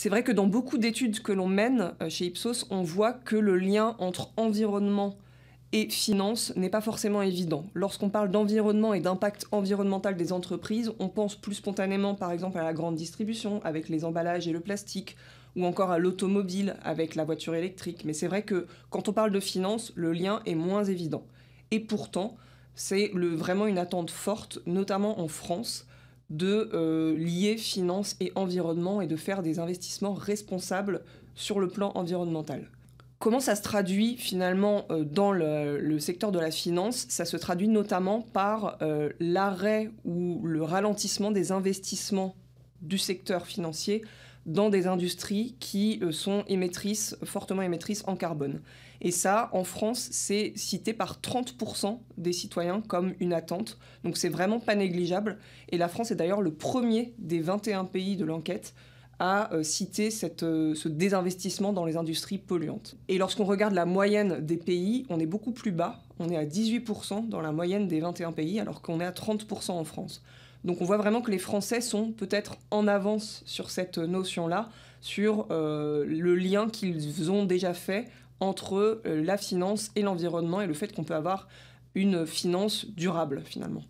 C'est vrai que dans beaucoup d'études que l'on mène euh, chez Ipsos, on voit que le lien entre environnement et finance n'est pas forcément évident. Lorsqu'on parle d'environnement et d'impact environnemental des entreprises, on pense plus spontanément par exemple à la grande distribution avec les emballages et le plastique, ou encore à l'automobile avec la voiture électrique. Mais c'est vrai que quand on parle de finance, le lien est moins évident. Et pourtant, c'est vraiment une attente forte, notamment en France, de euh, lier finance et environnement et de faire des investissements responsables sur le plan environnemental. Comment ça se traduit finalement euh, dans le, secteur de la finance Ça se traduit notamment par euh, l'arrêt ou le ralentissement des investissements du secteur financier dans des industries qui euh, sont émettrices, fortement émettrices en carbone. Et ça, en France, c'est cité par 30% des citoyens comme une attente. Donc c'est vraiment pas négligeable. Et la France est d'ailleurs le premier des 21 pays de l'enquête à euh, citer euh, ce désinvestissement dans les industries polluantes. Et lorsqu'on regarde la moyenne des pays, on est beaucoup plus bas. On est à 18% dans la moyenne des 21 pays, alors qu'on est à 30% en France. Donc on voit vraiment que les Français sont peut-être en avance sur cette notion-là, sur euh, le lien qu'ils ont déjà fait entre la finance et l'environnement et le fait qu'on peut avoir une finance durable finalement.